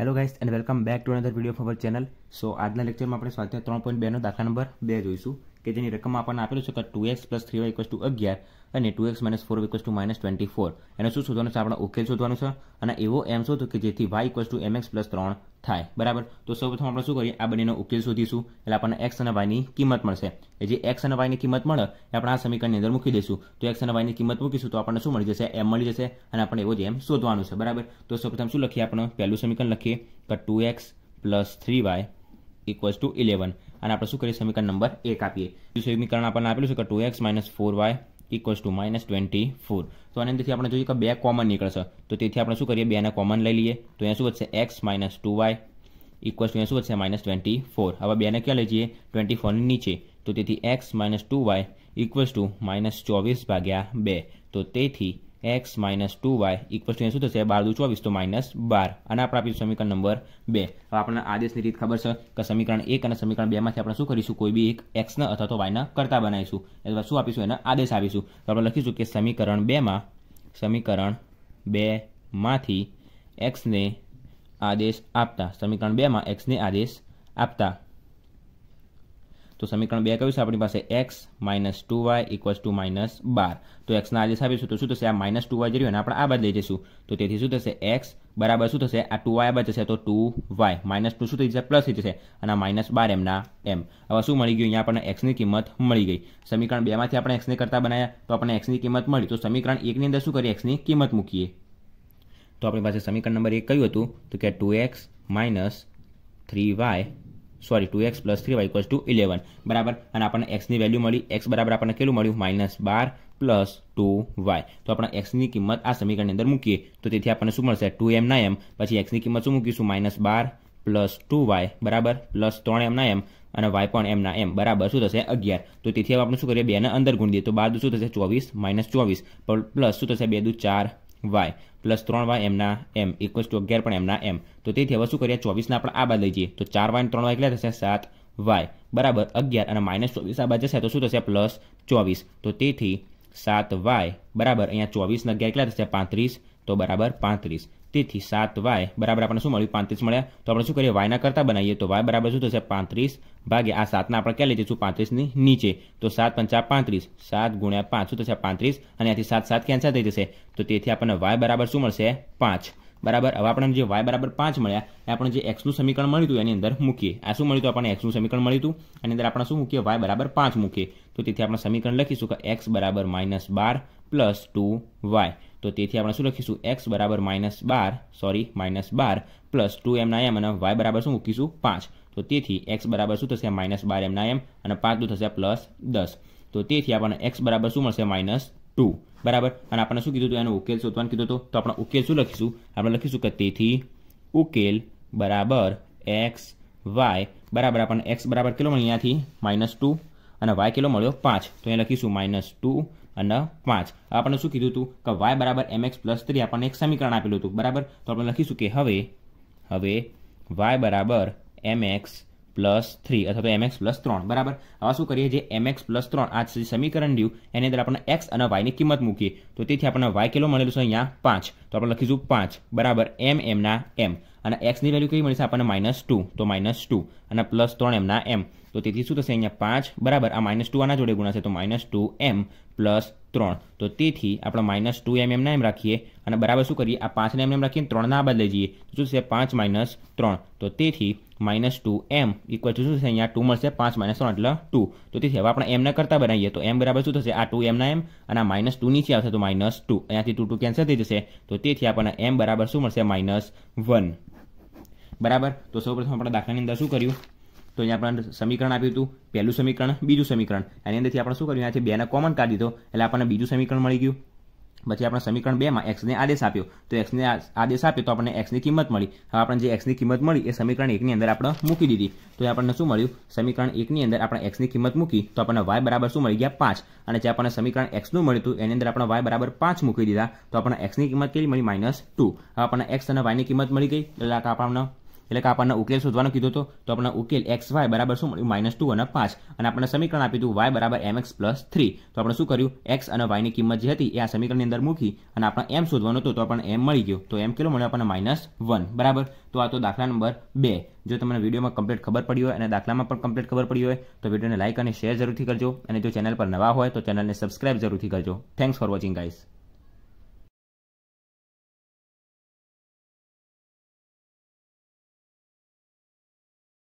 hello guys and welcome back to another video for channel so આજના લેક્ચરમાં આપણે સ્વાધ્યાય ત્રણ પોઈન્ટ બેનો દાખલા નંબર બે જોઈશું કે જેની રકમ આપણને આપેલું છે કે two x plus three y equals to અગિયાર અને two x minus four equals to minus twenty four એનો શું શોધવાનું છે આપણે ઉકેલ શોધવાનું છે અને એવો એમ શોધો કે જેથી y equals to m x plus ત્રણ થાય બરાબર તો સૌ પ્રથમ આપણે શું કરીએ આ બંનેનો ઉકેલ શોધીશું એટલે આપણને એક્સ અને વાયની કિંમત મળશે એ જે એક્સ અને વાયની કિંમત મળે એ આપણે આ સમીકરણની અંદર મૂકી દઈશું તો એક્સ અને વાયની કિંમત મૂકીશું તો આપણને શું મળી જશે એમ મળી જશે અને આપણે એવો જ એમ શોધવાનું છે બરાબર તો સૌ પ્રથમ શું લખીએ આપણે પહેલું સમીકરણ લખીએ કે two x plus three y equals to eleven અને આપણે શું કરીએ સમીકરણ નંબર એક આપીએ સમીકરણ આપણને આપેલું છે કે two x minus four y equals to minus twenty four તો આને અંદરથી આપણે જોઈએ કે બે કોમન નીકળશે તો તેથી આપણે શું કરીએ બેના કોમન લઈ લઈએ તો અહીંયા શું વધશે x minus two y equals to અહીંયા શું વધશે માઇનસ ટ્વેન્ટી ફોર હવે બેને ક્યાં લઈ જઈએ ટ્વેન્ટી ફોરની નીચે તો તેથી x minus two y equals to minus ચોવીસ ભાગ્યા બે તો તેથી x minus two y equal to શું થશે બાર દુ ચોવીસ તો માઇનસ બાર અને આપણે આપીશું સમીકરણ નંબર બે હવે આપણને આદેશની રીત ખબર છે કે સમીકરણ એક અને સમીકરણ બેમાંથી આપણે શું કરીશું કોઈ બી એક એક્સના અથવા તો વાયના કરતા બનાવીશું અથવા શું આપીશું એના આદેશ આપીશું તો આપણે લખીશું કે સમીકરણ બેમાં સમીકરણ બેમાંથી એક્સને આદેશ આપતા સમીકરણ બેમાં એક્સને આદેશ આપતા તો સમીકરણ બે કહ્યું છે આપણી પાસે x minus two y equals to minus બાર તો એક્સના આજે આપીશું તો શું થશે આ માઇનસ ટુ વાય જે રહ્યું આપણે આ બાદ લઈ જઈશું તો તેથી શું થશે એક્સ બરાબર શું થશે આ ટુ વાય બાદ જશે તો ટુ વાય માઇનસ ટુ શું થઈ જશે પ્લસ થઈ જશે અને આ માઇનસ બાર એમના એમ હવે શું મળી ગયું અહીંયા આપણને એક્સની કિંમત મળી ગઈ સમીકરણ બેમાંથી આપણે એક્સને કરતા બનાવ્યા તો આપણને એક્સની કિંમત મળી તો સમીકરણ એકની અંદર શું કરીએ એક્સની કિંમત મૂકીએ તો આપણી પાસે સમીકરણ નંબર એક કયું હતું તો કે two x minus three y sorry two x plus three y equals to eleven બરાબર અને આપણને એક્સની વેલ્યુ મળી એક્સ બરાબર આપણને કેટલું મળ્યું માઇનસ બાર પ્લસ ટુ વાય તો આપણે એક્સની કિંમત આ સમીકરણની અંદર મૂકીએ તો તેથી આપણને શું મળશે ટુ એમ ના એમ પછી એક્સની કિંમત શું મૂકીશું માઇનસ બાર પ્લસ ટુ વાય બરાબર પ્લસ ત્રણ એમ ના એમ અને વાય પણ એમના એમ બરાબર શું થશે અગિયાર તો તેથી હવે આપણે શું કરીએ બેને અંદર ગુણ દઈએ તો બાદ શું થશે ચોવીસ માઇનસ ચોવીસ પ્લસ શું થશે બે દુ ચાર વાય પ્લસ ત્રણ વાય એમના એમ ઇક્વલ્સ ટુ અગિયાર પણ એમના એમ તો તેથી હવે શું કરીએ ચોવીસના પણ આ બાદ લઈ જઈએ તો ચાર વાય ત્રણ વાય કેટલા થશે સાત વાય બરાબર અગિયાર અને માઇનસ ચોવીસ આ બાદ જશે તો શું થશે પ્લસ ચોવીસ તો તેથી સાત વાય બરાબર અહીંયા ચોવીસને અગિયાર કેટલા થશે પાંત્રીસ તો બરાબર પાંત્રીસ તેથી સાત વાય બરાબર આપણને શું મળ્યું પાંત્રીસ મળ્યા તો આપણે શું કરીએ વાયના કરતા બનાવીએ તો વાય બરાબર શું થશે પાંત્રીસ ભાગે આ સાતના આપણે ક્યાં લઈ જઈશું પાંત્રીસની નીચે તો સાત પંચા પાંત્રીસ સાત ગુણ્યા પાંચ શું થશે પાંત્રીસ અને આથી સાત સાત કેન્સલ થઈ જશે તો તેથી આપણને વાય બરાબર શું મળશે પાંચ બરાબર હવે આપણને જે વાય બરાબર પાંચ મળ્યા એ આપણે જે એક્સનું સમીકરણ મળ્યું હતું એની અંદર મૂકીએ આ શું મળ્યું હતું આપણને એક્સનું સમીકરણ મળ્યું હતું એની અંદર આપણે શું મૂકીએ વાય બરાબર પાંચ મૂકીએ તો તેથી આપણે સમીકરણ લખીશું કે એક્સ બરાબર માઇનસ બાર પ્લસ ટુ વાય તો તેથી આપણે શું લખીશું એક્સ બરાબર માઇનસ બાર સોરી માઇનસ બાર પ્લસ ટુ એમના એમ અને વાય બરાબર શું મૂકીશું પાંચ તો તેથી એક્સ બરાબર શું થશે માઇનસ બાર એમના એમ અને પાંચ દુ થશે પ્લસ દસ તો તેથી આપણને એક્સ બરાબર શું મળશે માઇનસ ટુ બરાબર અને આપણે શું કીધું હતું એનો ઉકેલ શોધવાનું કીધું હતું તો આપણે ઉકેલ શું લખીશું આપણે લખીશું કે તેથી ઉકેલ બરાબર એક્સ વાય બરાબર આપણને એક્સ બરાબર કેટલો મળ્યો અહીંયાથી માઇનસ ટુ અને વાય કેટલો મળ્યો પાંચ તો અહીંયા લખીશું માઇનસ ટુ અને પાંચ આપણે શું કીધું હતું કે વાય બરાબર એમએક્સ પ્લસ થ્રી આપણને એક સમીકરણ આપેલું હતું બરાબર તો આપણે લખીશું કે હવે હવે વાય બરાબર એમએક્સ પ્લસ થ્રી અથવા તો એમએક્સ પ્લસ ત્રણ બરાબર હવે શું કરીએ જે એમએક્સ પ્લસ ત્રણ આ સમીકરણ રહ્યું એની અંદર આપણને એક્સ અને વાયની કિંમત મૂકીએ તો તેથી આપણને વાય કિલો મળેલું છે અહીંયા પાંચ તો આપણે લખીશું પાંચ બરાબર એમ એમના એમ અને એક્સની વેલ્યુ કઈ મળશે આપણને માઇનસ ટુ તો માઇનસ ટુ અને પ્લસ ત્રણ એમના એમ તો તેથી શું થશે અહીંયા પાંચ બરાબર આ માઇનસ ટુ આના જોડે ગુણાશે તો માઇનસ ટુ એમ પ્લસ ત્રણ તો તેથી આપણે માઇનસ ટુ એમ એમના એમ રાખીએ અને બરાબર શું કરીએ આ પાંચને એમ એમ રાખીને ત્રણના બદલે જઈએ શું છે પાંચ માઇનસ ત્રણ તો તેથી minus two m equal to શું છે અહીંયા ટુ મળશે પાંચ માઇનસ ત્રણ એટલે ટુ તો તેથી હવે આપણે એમને કરતા બનાવીએ તો એમ બરાબર શું થશે આ ટુ એમના એમ અને આ માઇનસ ટુ નીચે આવશે તો માઇનસ ટુ અહીંયાથી ટુ ટુ કેન્સલ થઈ જશે તો તેથી આપણને એમ બરાબર શું મળશે માઇનસ વન બરાબર તો સૌ પ્રથમ આપણે દાખલાની અંદર શું કર્યું તો અહીંયા આપણે સમીકરણ આપ્યું હતું પહેલું સમીકરણ બીજું સમીકરણ એની અંદરથી આપણે શું કર્યું અહીંયાથી બેને કોમન કાઢી દીધો એટલે આપણને બીજું સમીકરણ મળી ગયું પછી આપણે સમીકરણ બેમાં એક્સને આદેશ આપ્યો તો એક્સને આદેશ આપ્યો તો આપણને એક્સની કિંમત મળી હવે આપણને જે એક્સની કિંમત મળી એ સમીકરણ એકની અંદર આપણે મૂકી દીધી તો એ આપણને શું મળ્યું સમીકરણ એકની અંદર આપણે એક્સની કિંમત મૂકી તો આપણને વાય બરાબર શું મળી ગયા પાંચ અને જે આપણને સમીકરણ એક્સનું મળ્યું હતું એની અંદર આપણે વાય બરાબર પાંચ મૂકી દીધા તો આપણને એક્સની કિંમત કેટલી મળી માઇનસ ટુ હવે આપણને એક્સ અને વાયની કિંમત મળી ગઈ એટલે આપણને એટલે કે આપણને ઉકેલ શોધવાનો કીધો હતો તો આપણને ઉકેલ એક્સ વાય બરાબર શું મળ્યું માઇનસ ટુ અને પાંચ અને આપણને સમીકરણ આપી હતું વાય બરાબર એમ એક્સ પ્લસ થ્રી તો આપણે શું કર્યું એક્સ અને વાયની કિંમત જે હતી એ આ સમીકરણની અંદર મૂકી અને આપણે એમ શોધવાનું હતું તો આપણને એમ મળી ગયું તો એમ કેટલો મળ્યો આપણને માઇનસ વન બરાબર તો આ તો દાખલા નંબર બે જો તમને વિડીયોમાં કમ્પ્લીટ ખબર પડી હોય અને દાખલામાં પણ કમ્પ્લીટ ખબર પડી હોય તો વિડીયોને લાઇક અને શેર જરૂરથી કરજો અને જો ચેનલ પર નવા હોય તો ચેનલને સબસ્ક્રાઇબ જરૂરથી કરજો થેન્ક્સ ફોર વોચિંગ ગાઈઝ